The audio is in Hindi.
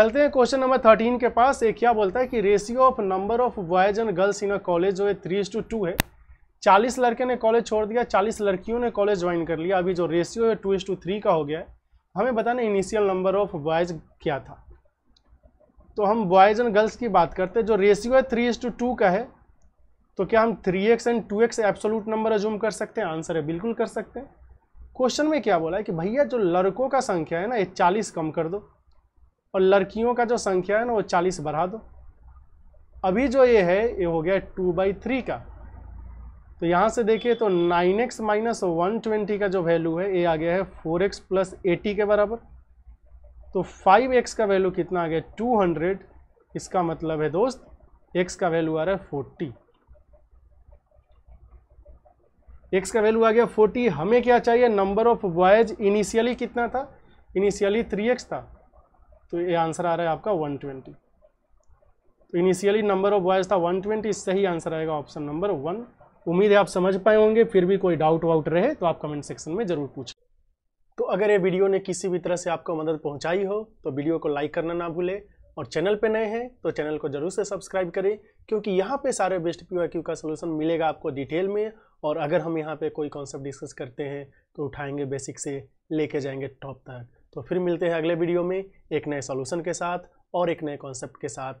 चलते हैं क्वेश्चन नंबर थर्टीन के पास एक क्या बोलता है कि ratio of number of boys and girls in a college जो है थ्री टू टू है चालीस लड़के ने कॉलेज छोड़ दिया चालीस लड़कियों ने कॉलेज ज्वाइन कर लिया अभी जो रेशियो है टू इज टू थ्री का हो गया है हमें बताना इनिशियल नंबर ऑफ बॉयज क्या था तो हम बॉयज एंड गर्ल्स की बात करते हैं जो रेशियो है थ्री टू टू का है तो क्या हम three X and two X absolute number assume कर सकते हैं आंसर है बिल्कुल कर सकते हैं क्वेश्चन में क्या बोला है कि भैया जो लड़कों का संख्या है ना ये चालीस कम कर दो और लड़कियों का जो संख्या है ना वो चालीस बढ़ा दो अभी जो ये है ये हो गया टू बाई थ्री का तो यहाँ से देखिए तो nine X minus one twenty का जो वैल्यू है ये आ गया है फोर एक्स प्लस एटी के बराबर तो फाइव एक्स का वैल्यू कितना आ गया टू हंड्रेड इसका मतलब है दोस्त एक्स का वैल्यू आ रहा है फोर्टी एक्स का वैल्यू आ गया फोर्टी हमें क्या चाहिए नंबर ऑफ बॉयज इनिशियली कितना था इनिशियली थ्री एक्स था तो ये आंसर आ रहा है आपका 120 तो इनिशियली नंबर ऑफ बॉयज़ था 120 सही आंसर आएगा ऑप्शन नंबर वन उम्मीद है आप समझ पाए होंगे फिर भी कोई डाउट वाउट रहे तो आप कमेंट सेक्शन में ज़रूर पूछें तो अगर ये वीडियो ने किसी भी तरह से आपको मदद पहुंचाई हो तो वीडियो को लाइक करना ना भूलें और चैनल पे नए हैं तो चैनल को जरूर से सब्सक्राइब करें क्योंकि यहाँ पे सारे बेस्ट पी क्यू का सोल्यूशन मिलेगा आपको डिटेल में और अगर हम यहाँ पे कोई कॉन्सेप्ट डिस्कस करते हैं तो उठाएंगे बेसिक से लेके जाएंगे टॉप तक तो फिर मिलते हैं अगले वीडियो में एक नए सॉल्यूशन के साथ और एक नए कॉन्सेप्ट के साथ